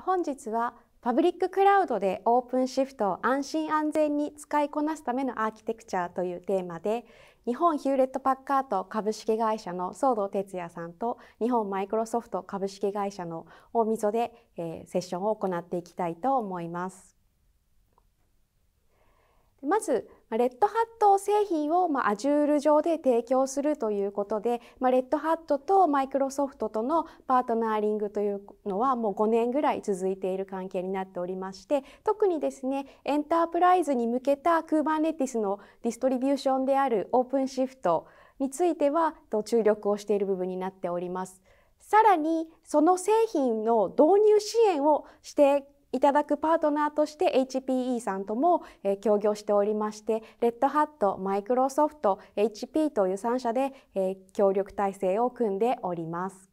本日はパブリッククラウドでオープンシフトを安心安全に使いこなすためのアーキテクチャというテーマで日本ヒューレット・パッカート株式会社の騒動哲也さんと日本マイクロソフト株式会社の大溝で、えー、セッションを行っていきたいと思います。まずレッドハット製品を、まあ、Azure 上で提供するということで、まあ、レッドハットとマイクロソフトとのパートナーリングというのはもう5年ぐらい続いている関係になっておりまして特にですねエンタープライズに向けた Kubernetes のディストリビューションである OpenShift については注力をしている部分になっております。さらにその製品の導入支援をしていただくパートナーとして HPE さんとも、え協業しておりましてレッドハットマイクロソフト HP という3社で、え協力体制を組んでおります。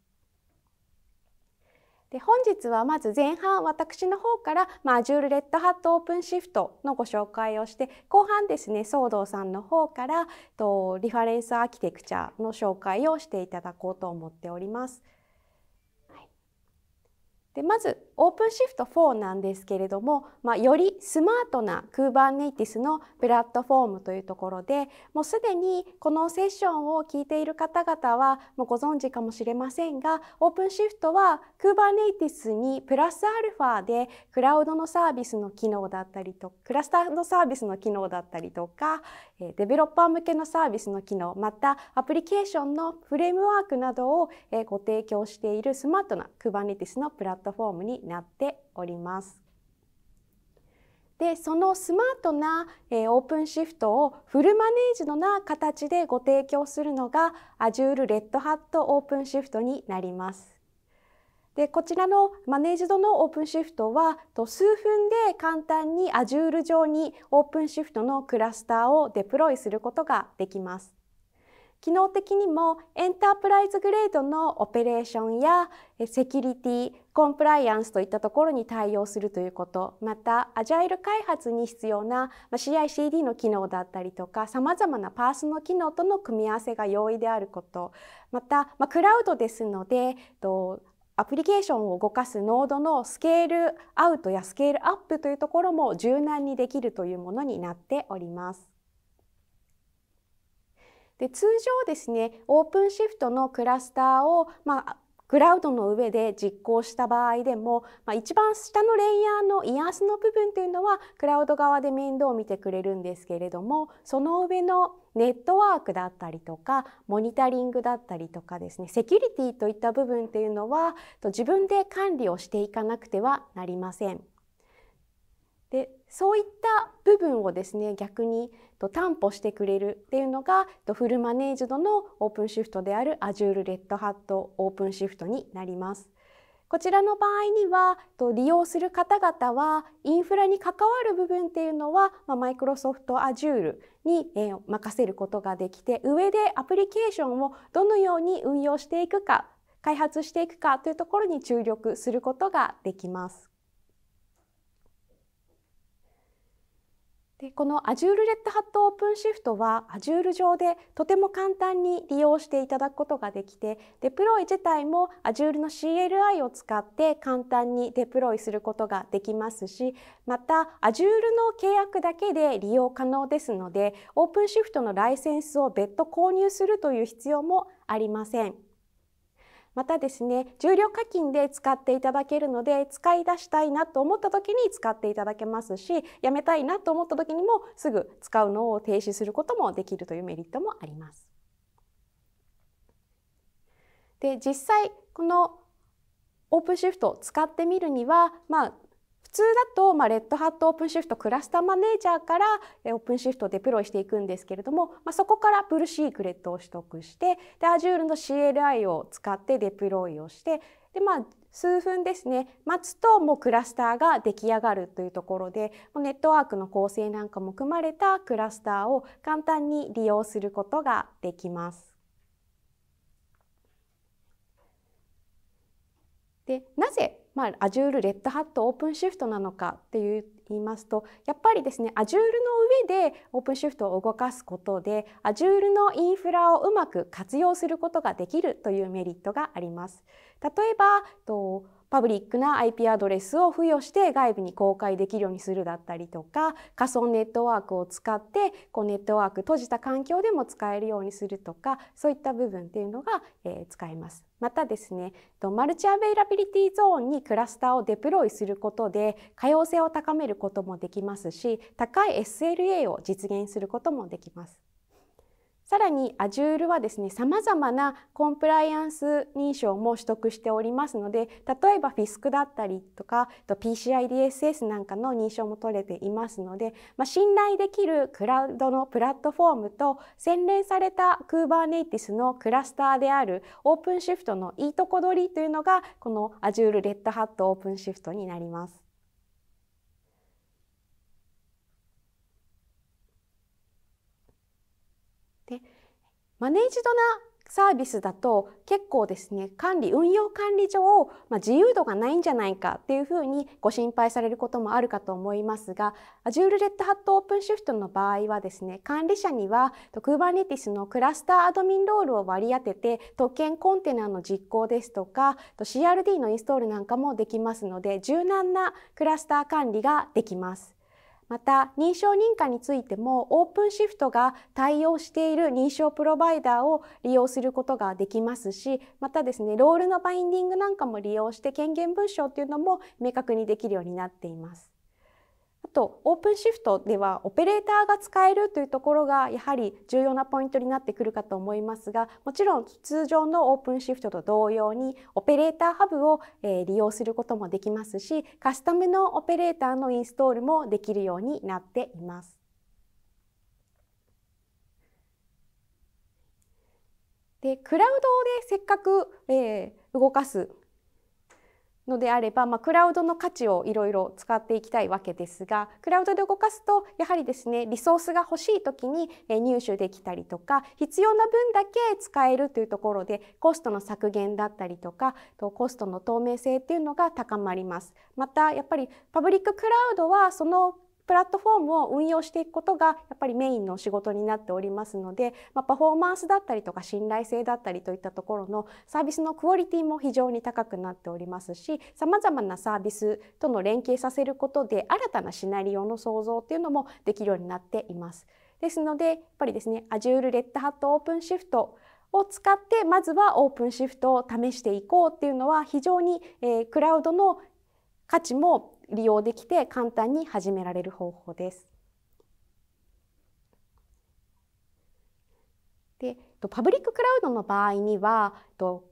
で本日はまず前半私の方から、まあ、Azure Red Hat OpenShift のご紹介をして後半ですね騒動さんの方からとリファレンスアーキテクチャの紹介をしていただこうと思っております。はい、でまずオープンシフト4なんですけれども、まあ、よりスマートな Kubernetes のプラットフォームというところでもうすでにこのセッションを聞いている方々はもうご存知かもしれませんがオープンシフトは Kubernetes にプラスアルファでクラウドのサービスの機能だったりとクラスターのサービスの機能だったりとかデベロッパー向けのサービスの機能またアプリケーションのフレームワークなどをご提供しているスマートな Kubernetes のプラットフォームになります。なっております。でそのスマートな、えー、オープンシフトをフルマネージドな形でご提供するのが Azure Red Hat Open Shift になります。でこちらのマネージドのオープンシフトは数分で簡単に Azure 上にオープンシフトのクラスターをデプロイすることができます。機能的にもエンタープライズグレードのオペレーションやセキュリティコンプライアンスといったところに対応するということまたアジャイル開発に必要な CICD の機能だったりとかさまざまなパースの機能との組み合わせが容易であることまた、まあ、クラウドですのでアプリケーションを動かすノードのスケールアウトやスケールアップというところも柔軟にできるというものになっております。で通常ですねオープンシフトのクラスターを、まあ、クラウドの上で実行した場合でも、まあ、一番下のレイヤーのイヤースの部分というのはクラウド側で面倒を見てくれるんですけれどもその上のネットワークだったりとかモニタリングだったりとかですねセキュリティといった部分というのは自分で管理をしていかなくてはなりません。でそういった部分をですね逆に担保してくれるっていうのがフルマネージドのオープンシフトである Azure Red Hat オープンシフトになります。こちらの場合には利用する方々はインフラに関わる部分っていうのはマイクロソフト Azure に任せることができて上でアプリケーションをどのように運用していくか開発していくかというところに注力することができます。でこの Azure Red Hat OpenShift は Azure 上でとても簡単に利用していただくことができてデプロイ自体も Azure の CLI を使って簡単にデプロイすることができますしまた Azure の契約だけで利用可能ですので OpenShift のライセンスを別途購入するという必要もありません。またですね重量課金で使っていただけるので使い出したいなと思った時に使っていただけますしやめたいなと思った時にもすぐ使うのを停止することもできるというメリットもあります。で実際このオープンシフト使ってみるには、まあ、通だと、まあ、レッドハットオープンシフトクラスターマネージャーからオープンシフトをデプロイしていくんですけれども、まあ、そこからプルシークレットを取得してで Azure の CLI を使ってデプロイをしてで、まあ、数分ですね待つともうクラスターが出来上がるというところでネットワークの構成なんかも組まれたクラスターを簡単に利用することができます。でなぜまあ、Azure、レッドハットオープンシフトなのかっていう言いますとやっぱりですね Azure の上でオープンシフトを動かすことで Azure のインフラをうまく活用することができるというメリットがあります。例えばとパブリックな IP アドレスを付与して外部に公開できるようにするだったりとか仮想ネットワークを使ってこうネットワーク閉じた環境でも使えるようにするとかそういった部分っていうのが、えー、使えます。またですねマルチアベイラビリティゾーンにクラスターをデプロイすることで可用性を高めることもできますし高い SLA を実現することもできます。さらに Azure はですね、様々なコンプライアンス認証も取得しておりますので、例えば FISC だったりとか、PCI DSS なんかの認証も取れていますので、まあ、信頼できるクラウドのプラットフォームと洗練された Kubernetes のクラスターである OpenShift のいいとこ取りというのが、この Azure Red Hat OpenShift になります。マネージドなサービスだと結構ですね管理運用管理上、まあ、自由度がないんじゃないかっていうふうにご心配されることもあるかと思いますが Azure Red Hat OpenShift の場合はですね管理者には Kubernetes のクラスターアドミンロールを割り当てて特権コンテナの実行ですとか CRD のインストールなんかもできますので柔軟なクラスター管理ができます。また認証認可についてもオープンシフトが対応している認証プロバイダーを利用することができますしまたですねロールのバインディングなんかも利用して権限文書っていうのも明確にできるようになっています。あとオープンシフトではオペレーターが使えるというところがやはり重要なポイントになってくるかと思いますがもちろん通常のオープンシフトと同様にオペレーターハブを利用することもできますしカスタムのオペレーターのインストールもできるようになっています。でクラウドでせっかく、えー、動かすのであれば、まあ、クラウドの価値をいろいろ使っていきたいわけですがクラウドで動かすとやはりですねリソースが欲しい時に入手できたりとか必要な分だけ使えるというところでコストの削減だったりとかコストの透明性っていうのが高まります。またやっぱりパブリッククラウドはそのプラットフォームを運用していくことがやっぱりメインの仕事になっておりますので、まあ、パフォーマンスだったりとか信頼性だったりといったところのサービスのクオリティも非常に高くなっておりますしさまざまなサービスとの連携させることで新たなシナリオの創造っていうのもできるようになっています。ですのでやっぱりですね Azure Red Hat Open Shift を使ってまずはオープンシフトを試していこうっていうのは非常に、えー、クラウドの価値も利用できて簡単に始められる方法です。でパブリッククラウドの場合には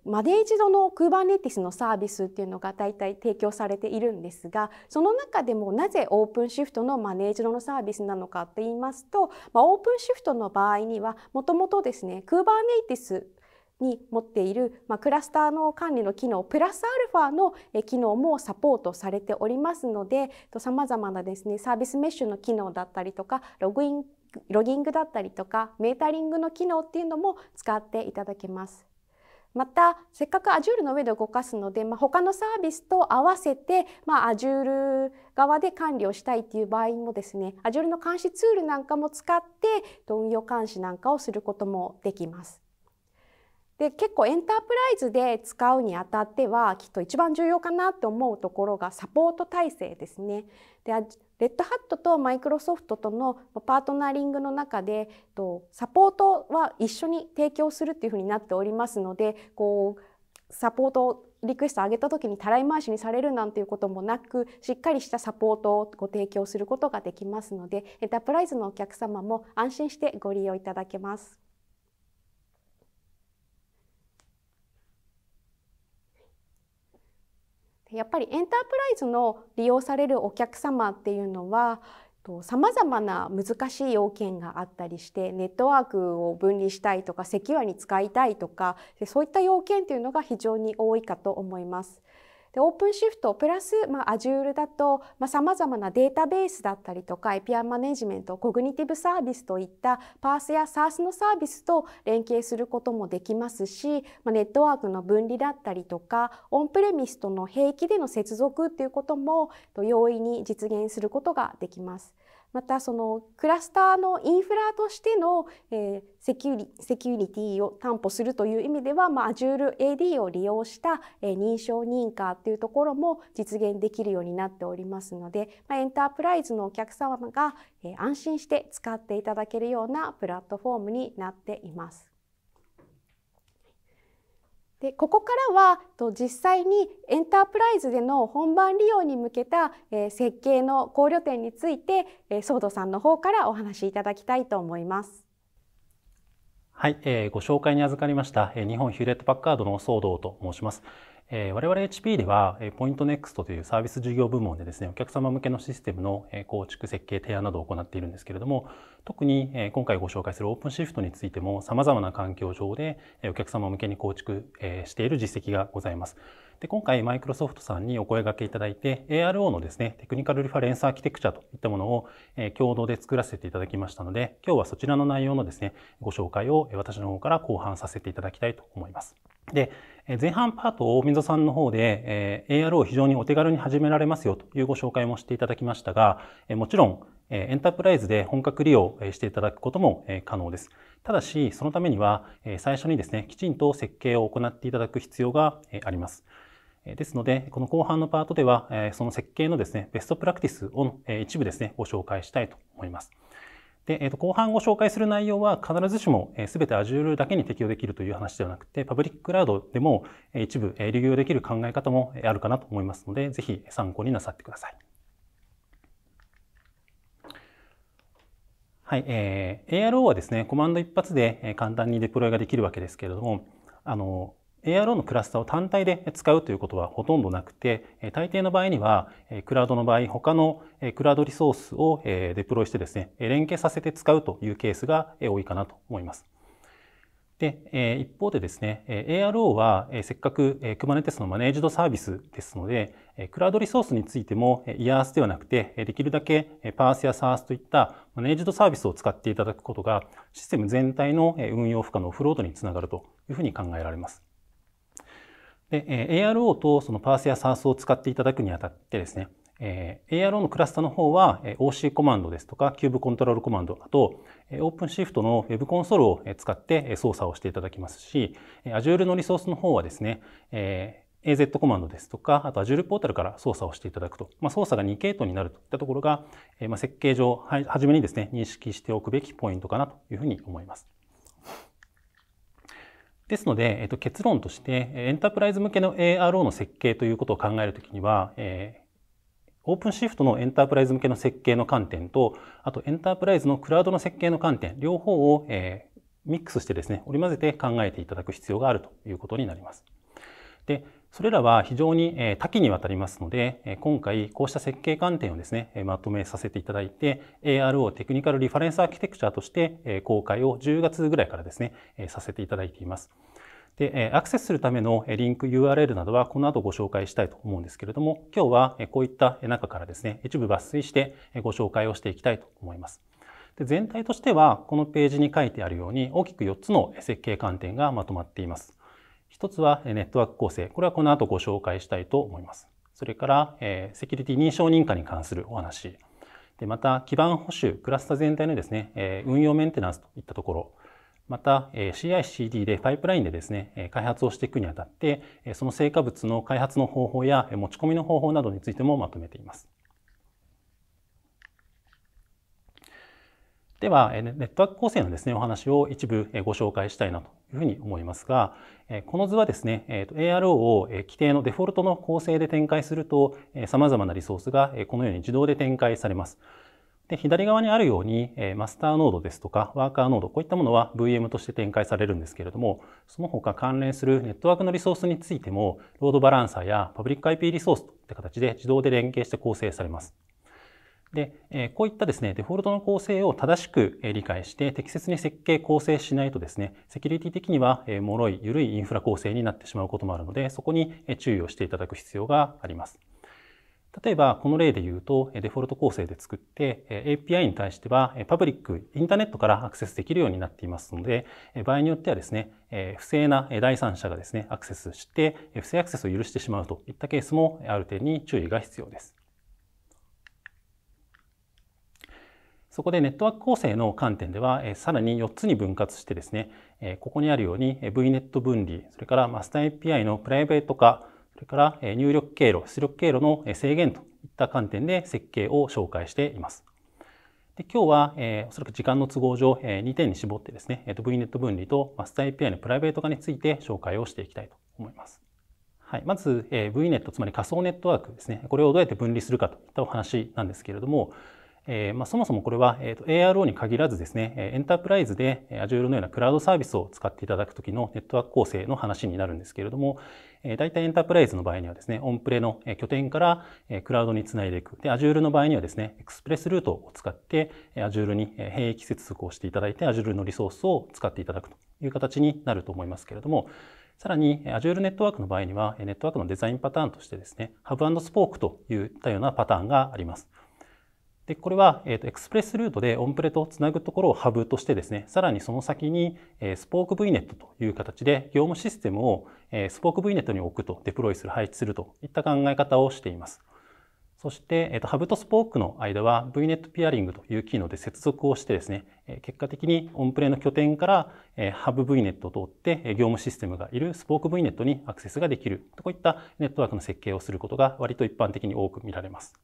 マネージドの Kubernetes のサービスっていうのが大体提供されているんですがその中でもなぜオープンシフトのマネージドのサービスなのかって言いますと、まあ、オープンシフトの場合にはもともとですね Kubernetes に持っている、まあ、クラスターの管理の機能プラスアルファの機能もサポートされておりますのでさまざまなですねサービスメッシュの機能だったりとかログインロギングだったりとかメータリングの機能っていうのも使っていただけます。またせっかく Azure の上で動かすので、まあ、他のサービスと合わせて、まあ、Azure 側で管理をしたいっていう場合もですね Azure の監視ツールなんかも使って運用監視なんかをすることもできます。で結構エンタープライズで使うにあたってはきっと一番重要かなと思うところがサポート体制ですね。でレッドハットとマイクロソフトとのパートナーリングの中でサポートは一緒に提供するっていうふうになっておりますのでこうサポートリクエスト上げた時にたらい回しにされるなんていうこともなくしっかりしたサポートをご提供することができますのでエンタープライズのお客様も安心してご利用いただけます。やっぱりエンタープライズの利用されるお客様っていうのはさまざまな難しい要件があったりしてネットワークを分離したいとかセキュアに使いたいとかそういった要件っていうのが非常に多いかと思います。でオープンシフトプラス、まあ、Azure だとさまざ、まなデータベースだったりとか API マネジメントコグニティブサービスといったパースや SARS のサービスと連携することもできますし、まあ、ネットワークの分離だったりとかオンプレミスとの平気での接続っていうことも容易に実現することができます。またそのクラスターのインフラとしての、えセキュリセキュリティを担保するという意味では、まあ、Azure AD を利用した、え認証認可というところも実現できるようになっておりますので、まあ、エンタープライズのお客様が、え安心して使っていただけるようなプラットフォームになっています。でここからは実際にエンタープライズでの本番利用に向けた設計の考慮点についてソードさんの方からお話しいただきたいと思います。はい、えー、ご紹介に預かりました、えー、日本ヒューレット・パッカードの騒動と申します。え我々 HP では、え o ポイントネクストというサービス事業部門でですね、お客様向けのシステムの、え構築、設計、提案などを行っているんですけれども、特に、え今回ご紹介するオープンシフトについても、様々な環境上で、えお客様向けに構築、えしている実績がございます。で今回、マイクロソフトさんにお声がけいただいて、ARO のですね、テクニカルリファレンスアーキテクチャといったものを、え共同で作らせていただきましたので、今日はそちらの内容のですね、ご紹介を私の方から後半させていただきたいと思います。で、前半パートを溝さんの方で、え AR を非常にお手軽に始められますよというご紹介もしていただきましたが、えもちろん、えエンタープライズで本格利用していただくことも可能です。ただし、そのためには、え最初にですね、きちんと設計を行っていただく必要があります。ですので、この後半のパートでは、その設計のですね、ベストプラクティスを一部ですね、ご紹介したいと思います。で、えー、と後半ご紹介する内容は必ずしも、えー、全て Azure だけに適用できるという話ではなくて、パブリッククラウドでも、え一部、え利用できる考え方もあるかなと思いますので、ぜひ参考になさってください。はい、えー、ARO はですね、コマンド一発で簡単にデプロイができるわけですけれども、あの、ARO のクラスターを単体で使うということはほとんどなくて、大抵の場合には、クラウドの場合、他のクラウドリソースをデプロイしてですね、連携させて使うというケースが多いかなと思います。で、一方でですね、ARO はせっかく Kubernetes のマネージドサービスですので、クラウドリソースについてもイヤースではなくて、できるだけパースやサースといったマネージドサービスを使っていただくことが、システム全体の運用負荷のオフロードにつながるというふうに考えられます。で、え ARO とそのパースやサースを使っていただくにあたってですね、え ARO のクラスタの方は OC コマンドですとか、キューブコントロールコマンド、あと OpenShift の Web コンソールを使って操作をしていただきますし、Azure のリソースの方はですね、え AZ コマンドですとか、あと Azure ポータルから操作をしていただくと、まあ、操作が2系統になるといったところが、まあ、設計上、はじめにですね、認識しておくべきポイントかなというふうに思います。ですので、えっと、結論として、エンタープライズ向けの ARO の設計ということを考えるときには、えー、オープンシフトのエンタープライズ向けの設計の観点と、あとエンタープライズのクラウドの設計の観点、両方を、えー、ミックスしてですね、織り交ぜて考えていただく必要があるということになります。で、それらは非常に多岐にわたりますので、今回こうした設計観点をですね、まとめさせていただいて、ARO テクニカルリファレンスアーキテクチャとして公開を10月ぐらいからですね、させていただいています。で、アクセスするためのリンク URL などはこの後ご紹介したいと思うんですけれども、今日はこういった中からですね、一部抜粋してご紹介をしていきたいと思います。で全体としては、このページに書いてあるように大きく4つの設計観点がまとまっています。一つはネットワーク構成。これはこの後ご紹介したいと思います。それから、えセキュリティ認証認可に関するお話。でまた、基盤保守、クラスタ全体のですね、え運用メンテナンスといったところ。また CICD でパイプラインでですね、開発をしていくにあたって、その成果物の開発の方法や持ち込みの方法などについてもまとめています。では、ネットワーク構成のですね、お話を一部ご紹介したいなというふうに思いますが、この図はですね、ARO を規定のデフォルトの構成で展開すると、様々なリソースがこのように自動で展開されます。で左側にあるように、マスターノードですとか、ワーカーノード、こういったものは VM として展開されるんですけれども、その他関連するネットワークのリソースについても、ロードバランサーやパブリック IP リソースといった形で自動で連携して構成されます。で、えこういったですね、デフォルトの構成を正しく理解して、適切に設計構成しないとですね、セキュリティ的には、え脆い、緩いインフラ構成になってしまうこともあるので、そこに注意をしていただく必要があります。例えば、この例で言うと、デフォルト構成で作って、API に対しては、パブリック、インターネットからアクセスできるようになっていますので、場合によってはですね、不正な第三者がですね、アクセスして、不正アクセスを許してしまうといったケースもある点に注意が必要です。そこでネットワーク構成の観点では、えさらに4つに分割してですね、えここにあるように VNet 分離、それからマスター API のプライベート化、それから入力経路、出力経路の制限といった観点で設計を紹介しています。で今日は、えおそらく時間の都合上、え2点に絞ってですね、え VNet 分離とマスター API のプライベート化について紹介をしていきたいと思います。はい、まず、え VNet、つまり仮想ネットワークですね、これをどうやって分離するかといったお話なんですけれども、えまあ、そもそもこれは、えと、ARO に限らずですね、エンタープライズで Azure のようなクラウドサービスを使っていただくときのネットワーク構成の話になるんですけれども、え大体エンタープライズの場合にはですね、オンプレの拠点からクラウドにつないでいく。で、Azure の場合にはですね、エクスプレスルートを使って Azure に兵役接続をしていただいて、Azure のリソースを使っていただくという形になると思いますけれども、さらに Azure ネットワークの場合には、ネットワークのデザインパターンとしてですね、ハブスポークといったようなパターンがあります。で、これは、えっ、と、エクスプレスルートでオンプレとつなぐところをハブとしてですね、さらにその先に、えスポーク VNet という形で業務システムを、えスポーク VNet に置くと、デプロイする、配置するといった考え方をしています。そして、えっと、ハブとスポークの間は VNet ピアリングという機能で接続をしてですね、結果的にオンプレの拠点からハブ VNet を通って業務システムがいるスポーク VNet にアクセスができる、こういったネットワークの設計をすることが割と一般的に多く見られます。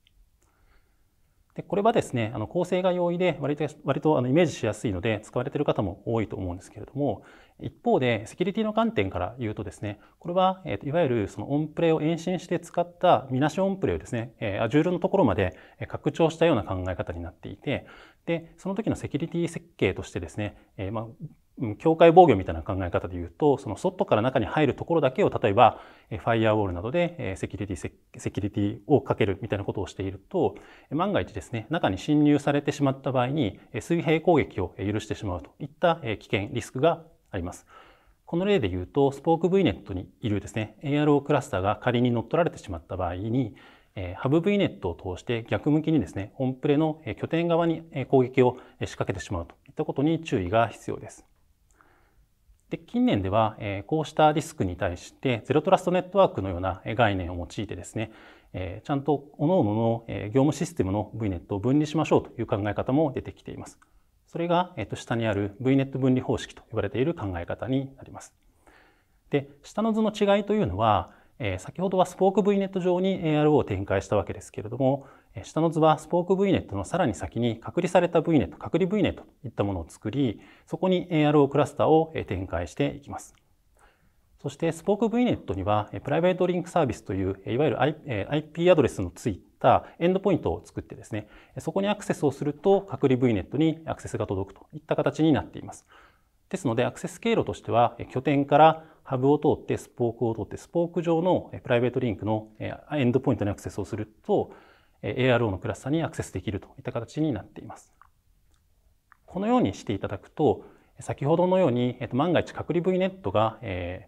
でこれはですねあの構成が容易で割と割とあのイメージしやすいので使われている方も多いと思うんですけれども一方でセキュリティの観点から言うとですねこれは、えー、いわゆるそのオンプレを延伸して使ったみなしオンプレをですね、えー、Azure のところまで拡張したような考え方になっていてでその時のセキュリティ設計としてですね、えーまあ、境界防御みたいな考え方で言うと、その外から中に入るところだけを例えば、ファイアウォールなどでセキュリティ、セキュリティをかけるみたいなことをしていると、万が一ですね、中に侵入されてしまった場合に、水平攻撃を許してしまうといった危険、リスクがあります。この例で言うと、スポーク v ネットにいるですね、ARO クラスターが仮に乗っ取られてしまった場合に、ハブ v ネットを通して逆向きにですね、オンプレの拠点側に攻撃を仕掛けてしまうといったことに注意が必要です。で近年では、えこうしたリスクに対してゼロトラストネットワークのような概念を用いてですね、えちゃんと各々の業務システムの v ネットを分離しましょうという考え方も出てきています。それが、えっと、下にある v ネット分離方式と呼ばれている考え方になります。で、下の図の違いというのは、え先ほどはスポーク v ネット上に ARO を展開したわけですけれども、下の図はスポーク v ネットのさらに先に隔離された VNet、隔離 VNet といったものを作り、そこに ARO クラスターを展開していきます。そしてスポーク v ネットにはプライベートリンクサービスという、いわゆる IP アドレスのついたエンドポイントを作ってですね、そこにアクセスをすると隔離 VNet にアクセスが届くといった形になっています。ですのでアクセス経路としては拠点からハブを通ってスポークを通ってスポーク上のプライベートリンクのエンドポイントにアクセスをすると ARO のクラスターにアクセスできるといった形になっています。このようにしていただくと、先ほどのように、えっと、万が一隔離 v ネットが、え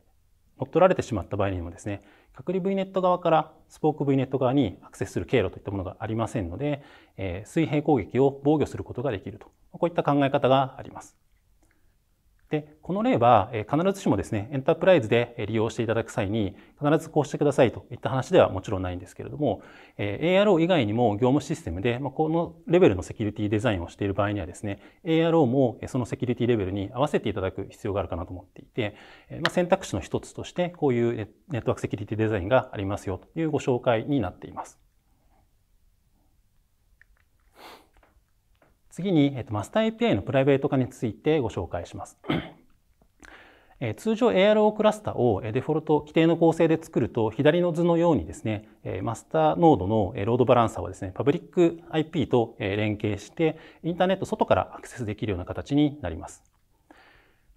ー、乗っ取られてしまった場合にもですね、隔離 v ネット側からスポーク v ネット側にアクセスする経路といったものがありませんので、え水平攻撃を防御することができると、こういった考え方があります。で、この例は必ずしもですね、エンタープライズで利用していただく際に、必ずこうしてくださいといった話ではもちろんないんですけれども、ARO 以外にも業務システムで、このレベルのセキュリティデザインをしている場合にはですね、ARO もそのセキュリティレベルに合わせていただく必要があるかなと思っていて、ま選択肢の一つとして、こういうネットワークセキュリティデザインがありますよというご紹介になっています。次に、えっと、マ a ター API のプライベート化についてご紹介します。え通常 ARO クラスターをデフォルト規定の構成で作ると左の図のようにですね、えマスターノードのロードバランサーはですね、パブリック IP と連携してインターネット外からアクセスできるような形になります。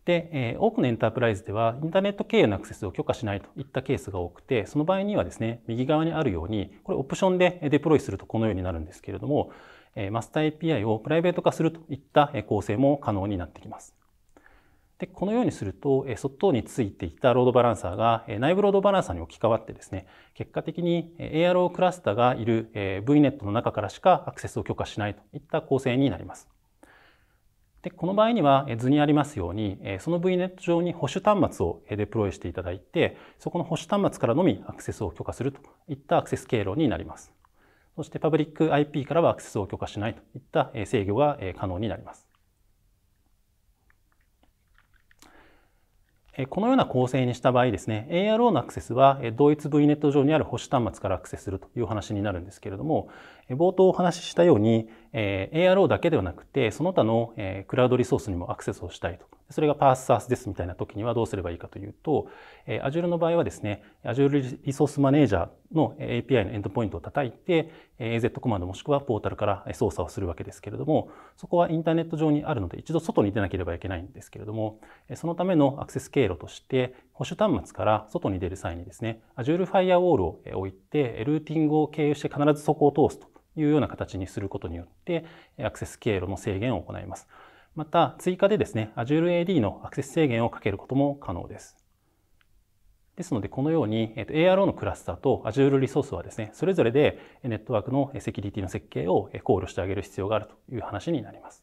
で、え多くのエンタープライズではインターネット経由のアクセスを許可しないといったケースが多くて、その場合にはですね、右側にあるように、これオプションでデプロイするとこのようになるんですけれども、マスター API をプライベート化するといった構成も可能になってきます。でこのようにすると、外についていたロードバランサーが内部ロードバランサーに置き換わってですね、結果的に ARO クラスターがいる VNet の中からしかアクセスを許可しないといった構成になります。でこの場合には図にありますように、その VNet 上に保守端末をデプロイしていただいて、そこの保守端末からのみアクセスを許可するといったアクセス経路になります。そしてパブリック IP からはアクセスを許可しないといった制御が可能になります。このような構成にした場合ですね、ARO のアクセスは同一 v ネット上にある保守端末からアクセスするという話になるんですけれども、冒頭お話ししたように、え ARO だけではなくて、その他の、えクラウドリソースにもアクセスをしたいと。それがパースサースですみたいな時にはどうすればいいかというと、え Azure の場合はですね、Azure リソースマネージャーの API のエンドポイントを叩いて、AZ コマンドもしくはポータルから操作をするわけですけれども、そこはインターネット上にあるので一度外に出なければいけないんですけれども、そのためのアクセス経路として、保守端末から外に出る際にですね、Azure Firewall を置いて、ルーティングを経由して必ずそこを通すと。いうような形にすることによって、アクセス経路の制限を行います。また、追加でですね、Azure AD のアクセス制限をかけることも可能です。ですので、このように ARO のクラスターと Azure リソースはですね、それぞれでネットワークのセキュリティの設計を考慮してあげる必要があるという話になります。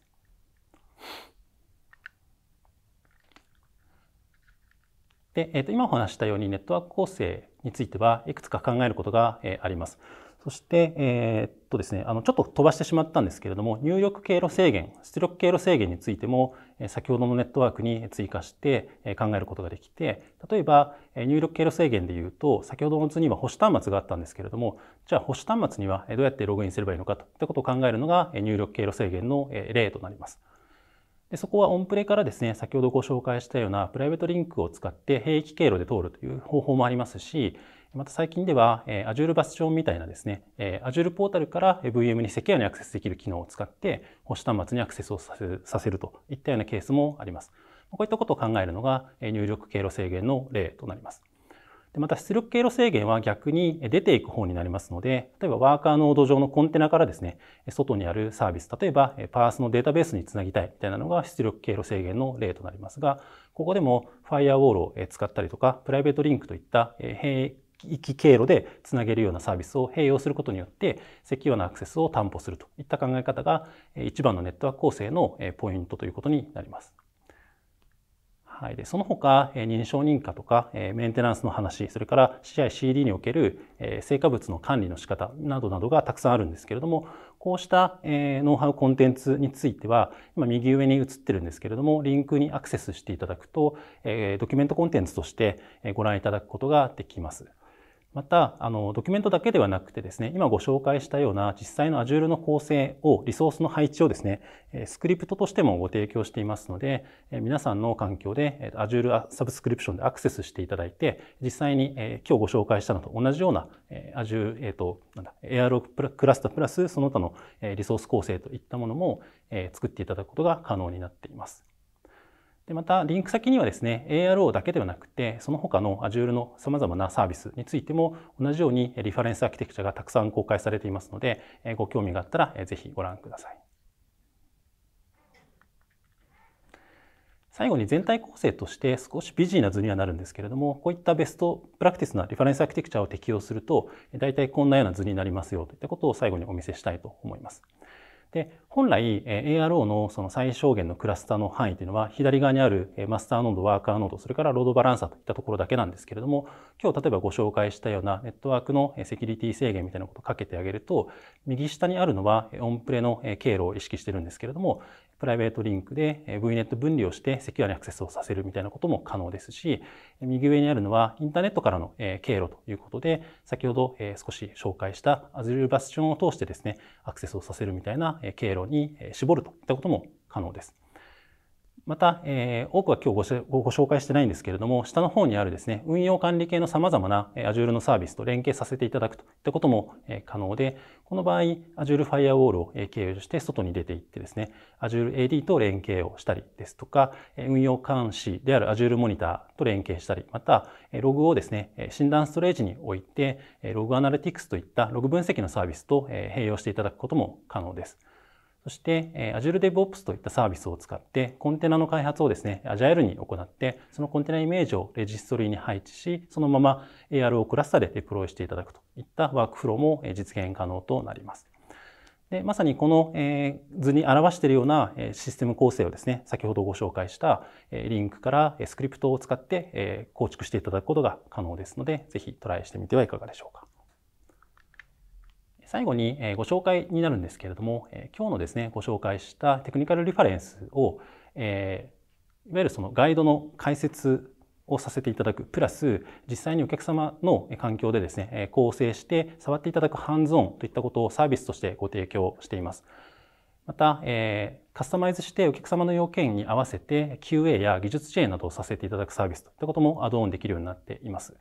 で、えー、と今お話したようにネットワーク構成についてはいくつか考えることがあります。そして、えー、っとですね、あの、ちょっと飛ばしてしまったんですけれども、入力経路制限、出力経路制限についても、先ほどのネットワークに追加して考えることができて、例えば、入力経路制限で言うと、先ほどの図には保守端末があったんですけれども、じゃあ保守端末にはどうやってログインすればいいのかといったことを考えるのが、入力経路制限の例となります。でそこはオンプレからですね、先ほどご紹介したようなプライベートリンクを使って兵役経路で通るという方法もありますし、また最近では、えー、Azure バスチョンみたいなですね、えー、Azure ポータルから VM にセキュアにアクセスできる機能を使って、保守端末にアクセスをさせるさせるといったようなケースもあります。こういったことを考えるのが、え入力経路制限の例となります。でまた出力経路制限は逆に出ていく方になりますので、例えばワーカーノード上のコンテナからですね、外にあるサービス、例えばパースのデータベースにつなぎたいみたいなのが出力経路制限の例となりますが、ここでもファイアウォールを使ったりとか、プライベートリンクといった行き経路でつなげるようなサービスを併用することによってセキュアなアクセスを担保するといった考え方が一番のネットワーク構成のポイントということになります。はい、でその他認証認可とかメンテナンスの話それから CICD における成果物の管理の仕方などなどがたくさんあるんですけれどもこうしたノウハウコンテンツについては今右上に映ってるんですけれどもリンクにアクセスしていただくとドキュメントコンテンツとしてご覧いただくことができます。また、あの、ドキュメントだけではなくてですね、今ご紹介したような実際の Azure の構成を、リソースの配置をですね、スクリプトとしてもご提供していますので、皆さんの環境で Azure サブスクリプションでアクセスしていただいて、実際に今日ご紹介したのと同じような Azure、えっと、なんだ、a r クラスタープラスその他のリソース構成といったものも作っていただくことが可能になっています。でまた、リンク先にはですね、ARO だけではなくて、その他の Azure の様々なサービスについても、同じようにリファレンスアーキテクチャがたくさん公開されていますので、ご興味があったらぜひご覧ください。最後に全体構成として少しビジーな図にはなるんですけれども、こういったベストプラクティスなリファレンスアーキテクチャを適用すると、大体こんなような図になりますよといったことを最後にお見せしたいと思います。で本来、ARO のその最小限のクラスターの範囲というのは、左側にあるマスターノード、ワーカーノード、それからロードバランサーといったところだけなんですけれども、今日例えばご紹介したようなネットワークのセキュリティ制限みたいなことをかけてあげると、右下にあるのはオンプレの経路を意識してるんですけれども、プライベートリンクで VNet 分離をしてセキュアにアクセスをさせるみたいなことも可能ですし、右上にあるのはインターネットからの経路ということで、先ほど少し紹介した Azure バスチョンを通してですね、アクセスをさせるみたいな経路に絞るといったことも可能です。また、えー、多くは今日ごご紹介してないんですけれども、下の方にあるですね、運用管理系の様々な Azure のサービスと連携させていただくといったことも可能で、この場合、Azure Firewall を経由して外に出ていってですね、Azure AD と連携をしたりですとか、運用監視である Azure モニターと連携したり、また、ログをですね、診断ストレージに置いて、ログアナリティクスといったログ分析のサービスと併用していただくことも可能です。そして Azure DevOps といったサービスを使ってコンテナの開発をですね、Agile に行って、そのコンテナイメージをレジストリに配置し、そのまま AR をクラスターでデプロイしていただくといったワークフローも実現可能となります。でまさにこの、え図に表しているような、えシステム構成をですね、先ほどご紹介した、えリンクから、えスクリプトを使って、え構築していただくことが可能ですので、ぜひトライしてみてはいかがでしょうか。最後にご紹介になるんですけれども、今日のですね、ご紹介したテクニカルリファレンスを、えいわゆるそのガイドの解説をさせていただく、プラス実際にお客様の環境でですね、構成して触っていただくハンズオンといったことをサービスとしてご提供しています。また、えカスタマイズしてお客様の要件に合わせて QA や技術支援などをさせていただくサービスといったこともアドオンできるようになっています。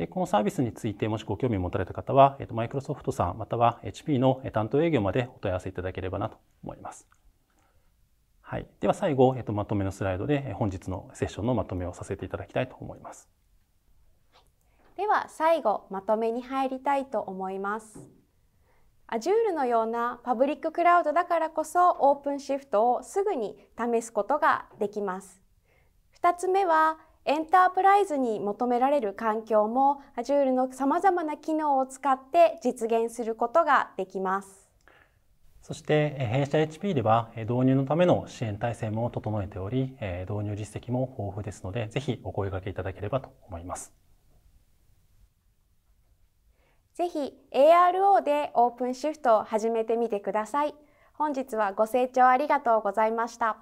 で、このサービスについてもしご興味を持たれた方は、えっと、マイクロソフトさんまたは HP の担当営業までお問い合わせいただければなと思います。はい。では最後、えっと、まとめのスライドで本日のセッションのまとめをさせていただきたいと思います。では最後、まとめに入りたいと思います。Azure のようなパブリッククラウドだからこそ OpenShift をすぐに試すことができます。2つ目はエンタープライズに求められる環境も Azure のさまざまな機能を使って実現することができます。そして弊社 HP では導入のための支援体制も整えており導入実績も豊富ですのでぜひお声掛けいただければと思います。ぜひ ARO でオープンシフトを始めてみてください。本日はご清聴ありがとうございました。